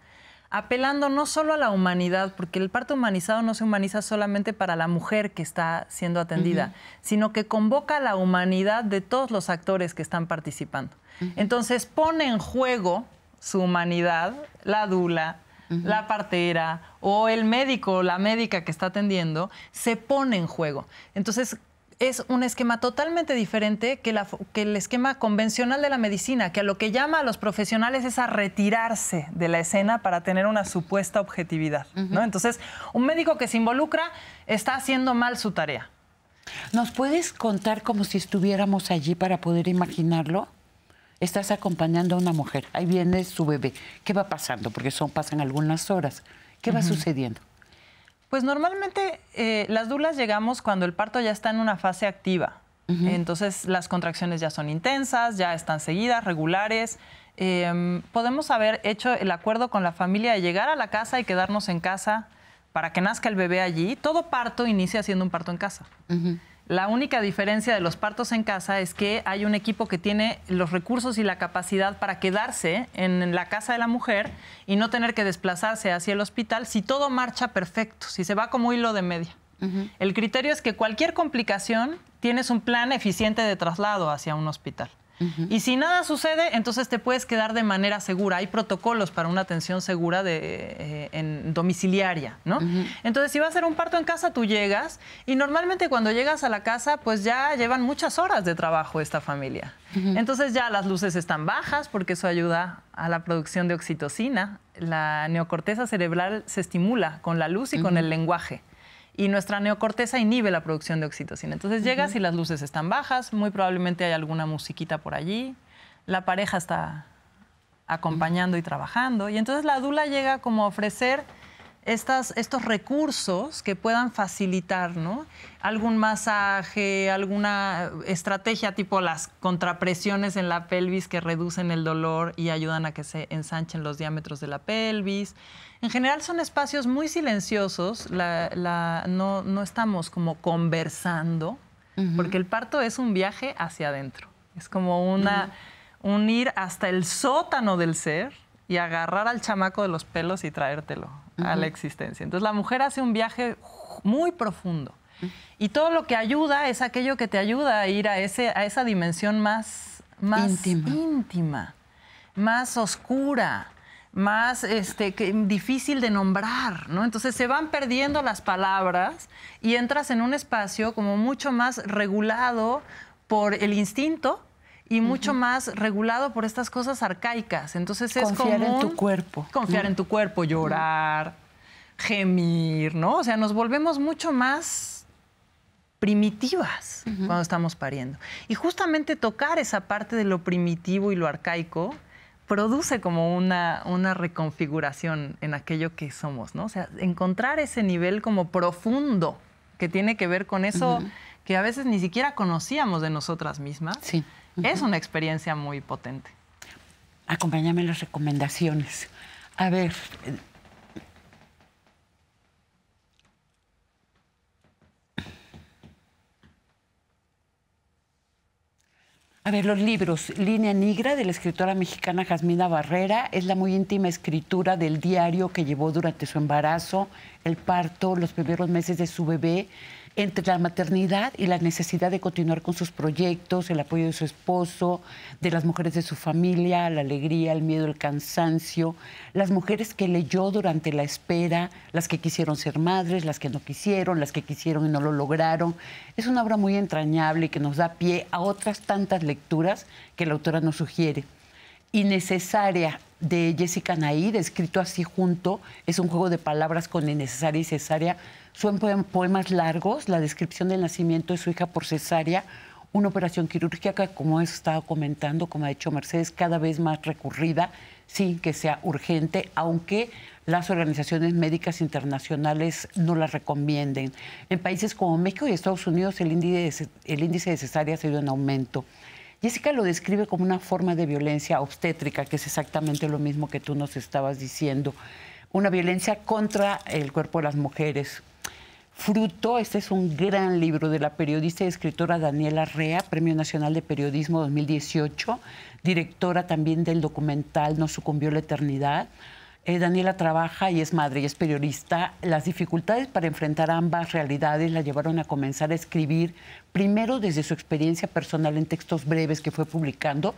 apelando no solo a la humanidad, porque el parto humanizado no se humaniza solamente para la mujer que está siendo atendida, sino que convoca a la humanidad de todos los actores que están participando. Entonces, pone en juego su humanidad, la dula, la partera o el médico o la médica que está atendiendo, se pone en juego. Entonces, es un esquema totalmente diferente que, el esquema convencional de la medicina, que a lo que llama a los profesionales es a retirarse de la escena para tener una supuesta objetividad. Entonces, un médico que se involucra está haciendo mal su tarea. ¿Nos puedes contar como si estuviéramos allí para poder imaginarlo? estás acompañando a una mujer, ahí viene su bebé. ¿Qué va pasando? Porque son, pasan algunas horas. ¿Qué va sucediendo? Pues normalmente eh, las dulas llegamos cuando el parto ya está en una fase activa. Entonces las contracciones ya son intensas, ya están seguidas, regulares. Em, podemos haber hecho el acuerdo con la familia de llegar a la casa y quedarnos en casa para que nazca el bebé allí. Todo parto inicia siendo un parto en casa. La única diferencia de los partos en casa es que hay un equipo que tiene los recursos y la capacidad para quedarse en la casa de la mujer y no tener que desplazarse hacia el hospital si todo marcha perfecto, si se va como hilo de media. El criterio es que cualquier complicación tienes un plan eficiente de traslado hacia un hospital. Y si nada sucede, entonces te puedes quedar de manera segura. Hay protocolos para una atención segura eh, en domiciliaria, ¿no? Entonces, si va a ser un parto en casa, tú llegas y normalmente cuando llegas a la casa, pues ya llevan muchas horas de trabajo esta familia. Entonces ya las luces están bajas porque eso ayuda a la producción de oxitocina. La neocorteza cerebral se estimula con la luz y con el lenguaje y nuestra neocorteza inhibe la producción de oxitocina. Entonces llegas si y las luces están bajas, muy probablemente hay alguna musiquita por allí, la pareja está acompañando y trabajando, y entonces la dula llega como a ofrecer estos recursos que puedan facilitar, ¿no? Algún masaje, alguna estrategia tipo las contrapresiones en la pelvis que reducen el dolor y ayudan a que se ensanchen los diámetros de la pelvis. En general son espacios muy silenciosos, no, estamos como conversando, porque el parto es un viaje hacia adentro, es como una, un ir hasta el sótano del ser y agarrar al chamaco de los pelos y traértelo a la existencia. Entonces la mujer hace un viaje muy profundo y todo lo que ayuda es aquello que te ayuda a ir a, ese, a esa dimensión más, íntima. más oscura más este, difícil de nombrar, ¿no? Entonces se van perdiendo las palabras y entras en un espacio como mucho más regulado por el instinto y mucho más regulado por estas cosas arcaicas. Entonces es confiar en tu cuerpo. Confiar en tu cuerpo, llorar, gemir, ¿no? O sea, nos volvemos mucho más primitivas cuando estamos pariendo. Y justamente tocar esa parte de lo primitivo y lo arcaico produce como una, una reconfiguración en aquello que somos, ¿no? O sea, encontrar ese nivel como profundo que tiene que ver con eso que a veces ni siquiera conocíamos de nosotras mismas. Sí es una experiencia muy potente. Acompáñame en las recomendaciones. A ver. Eh, a ver, los libros. Línea Negra de la escritora mexicana Jasmina Barrera es la muy íntima escritura del diario que llevó durante su embarazo, el parto, los primeros meses de su bebé entre la maternidad y la necesidad de continuar con sus proyectos, el apoyo de su esposo, de las mujeres de su familia, la alegría, el miedo, el cansancio, las mujeres que leyó durante la espera, las que quisieron ser madres, las que no quisieron, las que quisieron y no lo lograron. Es una obra muy entrañable y que nos da pie a otras tantas lecturas que la autora nos sugiere. Innecesaria de Jessica Naid, escrito así junto, es un juego de palabras con innecesaria y cesárea son poemas largos, la descripción del nacimiento de su hija por cesárea, una operación quirúrgica, como he estado comentando, como ha dicho Mercedes, cada vez más recurrida, sin que sea urgente, aunque las organizaciones médicas internacionales no la recomienden. En países como México y Estados Unidos el índice de, el índice de cesáreas ha sido en aumento. Jessica lo describe como una forma de violencia obstétrica, que es exactamente lo mismo que tú nos estabas diciendo, una violencia contra el cuerpo de las mujeres, Fruto, este es un gran libro de la periodista y escritora Daniela Rea, Premio Nacional de Periodismo 2018, directora también del documental No sucumbió la eternidad. Eh, Daniela trabaja y es madre y es periodista. Las dificultades para enfrentar ambas realidades la llevaron a comenzar a escribir primero desde su experiencia personal en textos breves que fue publicando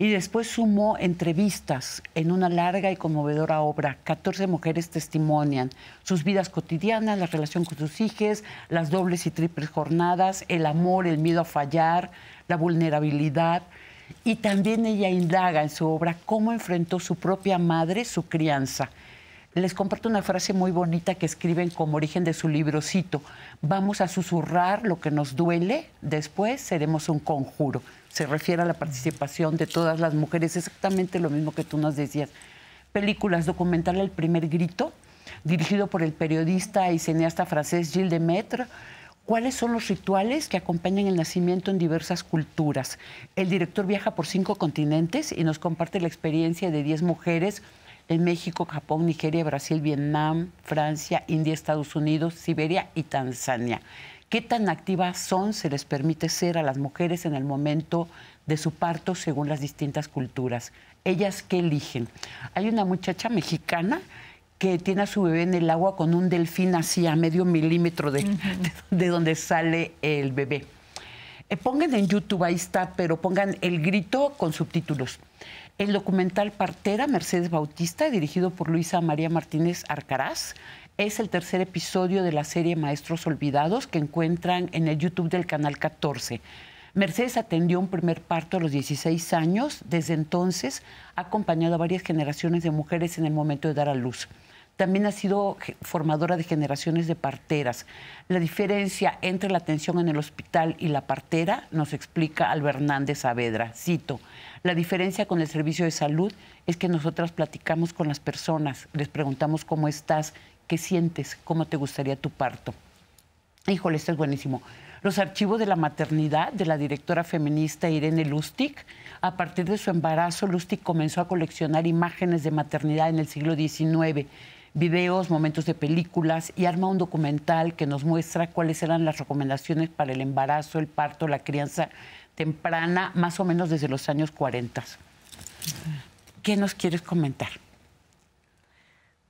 y después sumó entrevistas en una larga y conmovedora obra. 14 mujeres testimonian sus vidas cotidianas, la relación con sus hijos, las dobles y triples jornadas, el amor, el miedo a fallar, la vulnerabilidad. Y también ella indaga en su obra cómo enfrentó su propia madre, su crianza. Les comparto una frase muy bonita que escriben como origen de su librocito. Vamos a susurrar lo que nos duele, después seremos un conjuro se refiere a la participación de todas las mujeres, exactamente lo mismo que tú nos decías. Películas, documental El primer grito, dirigido por el periodista y cineasta francés Gilles Demetre. ¿Cuáles son los rituales que acompañan el nacimiento en diversas culturas? El director viaja por cinco continentes y nos comparte la experiencia de diez mujeres en México, Japón, Nigeria, Brasil, Vietnam, Francia, India, Estados Unidos, Siberia y Tanzania. ¿Qué tan activas son, se les permite ser a las mujeres en el momento de su parto según las distintas culturas? ¿Ellas qué eligen? Hay una muchacha mexicana que tiene a su bebé en el agua con un delfín así a medio milímetro de, [laughs] donde sale el bebé. Eh, pongan en YouTube, ahí está, pero pongan el grito con subtítulos. El documental Partera, Mercedes Bautista, dirigido por Luisa María Martínez Arcaraz, es el tercer episodio de la serie Maestros Olvidados que encuentran en el YouTube del Canal 14. Mercedes atendió un primer parto a los 16 años. Desde entonces ha acompañado a varias generaciones de mujeres en el momento de dar a luz. También ha sido formadora de generaciones de parteras. La diferencia entre la atención en el hospital y la partera nos explica Albernández Hernández Saavedra. Cito, la diferencia con el servicio de salud es que nosotras platicamos con las personas, les preguntamos cómo estás, ¿Qué sientes? ¿Cómo te gustaría tu parto? Híjole, esto es buenísimo. Los archivos de la maternidad de la directora feminista Irene Lustig. A partir de su embarazo, Lustig comenzó a coleccionar imágenes de maternidad en el siglo XIX, videos, momentos de películas y arma un documental que nos muestra cuáles eran las recomendaciones para el embarazo, el parto, la crianza temprana, más o menos desde los años 40. ¿Qué nos quieres comentar?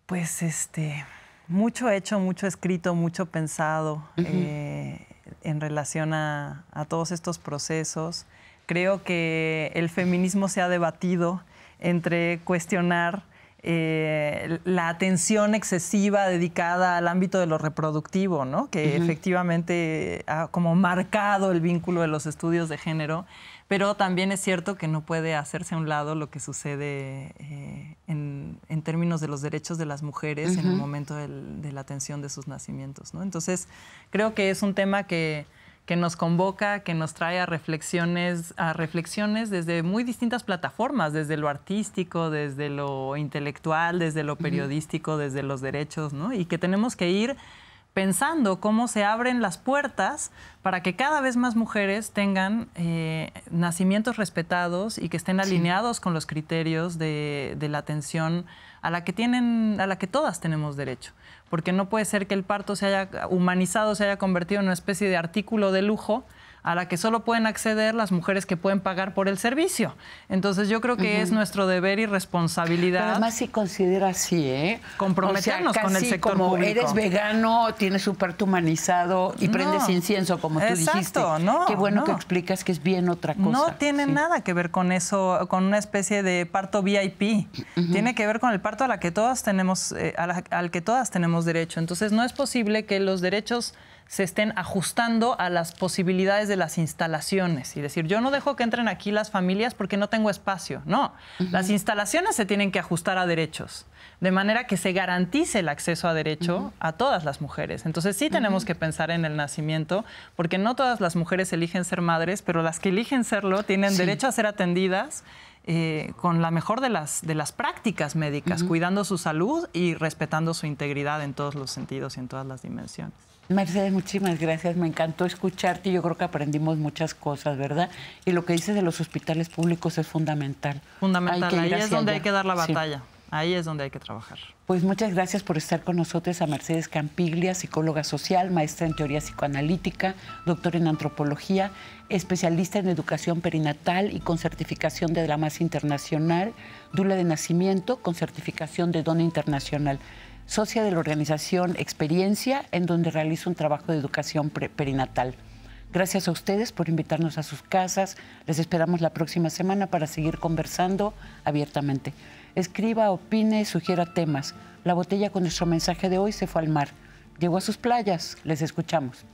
Pues este mucho hecho, mucho escrito, mucho pensado eh, en relación a, todos estos procesos. Creo que el feminismo se ha debatido entre cuestionar eh, la atención excesiva dedicada al ámbito de lo reproductivo, que efectivamente ha como marcado el vínculo de los estudios de género, pero también es cierto que no puede hacerse a un lado lo que sucede eh, en, términos de los derechos de las mujeres en el momento de la atención de sus nacimientos. Entonces, creo que es un tema que, que nos convoca, que nos trae a reflexiones, a reflexiones desde muy distintas plataformas, desde lo artístico, desde lo intelectual, desde lo periodístico, desde los derechos, Y que tenemos que ir pensando cómo se abren las puertas para que cada vez más mujeres tengan eh, nacimientos respetados y que estén alineados con los criterios de, la atención a la que tienen, a la que todas tenemos derecho. Porque no puede ser que el parto se haya humanizado, se haya convertido en una especie de artículo de lujo a la que solo pueden acceder las mujeres que pueden pagar por el servicio. Entonces yo creo que es nuestro deber y responsabilidad. Pero además si considera así, ¿eh? Comprometernos con el sector como Eres vegano, tienes un parto humanizado y prendes incienso, como tú Exacto, No, Qué bueno que explicas que es bien otra cosa. No tiene nada que ver con eso, con una especie de parto VIP. Tiene que ver con el parto a la que todas tenemos, eh, al que todas tenemos derecho. Entonces no es posible que los derechos se estén ajustando a las posibilidades de las instalaciones y decir, yo no dejo que entren aquí las familias porque no tengo espacio. No, las instalaciones se tienen que ajustar a derechos, de manera que se garantice el acceso a derecho a todas las mujeres. Entonces sí tenemos que pensar en el nacimiento, porque no todas las mujeres eligen ser madres, pero las que eligen serlo tienen derecho a ser atendidas. Eh, con la mejor de las prácticas médicas, cuidando su salud y respetando su integridad en todos los sentidos y en todas las dimensiones. Mercedes, muchísimas gracias. Me encantó escucharte yo creo que aprendimos muchas cosas, ¿verdad? Y lo que dices de los hospitales públicos es fundamental. Fundamental. Ahí es donde hay que dar la batalla. Ahí es donde hay que trabajar. Pues muchas gracias por estar con nosotros a Mercedes Campiglia, psicóloga social, maestra en teoría psicoanalítica, doctor en antropología, especialista en educación perinatal y con certificación de la más internacional, dula de nacimiento con certificación de dona internacional socia de la organización Experiencia, en donde realizo un trabajo de educación perinatal. Gracias a ustedes por invitarnos a sus casas. Les esperamos la próxima semana para seguir conversando abiertamente. Escriba, opine, sugiera temas. La botella con nuestro mensaje de hoy se fue al mar. Llegó a sus playas. Les escuchamos.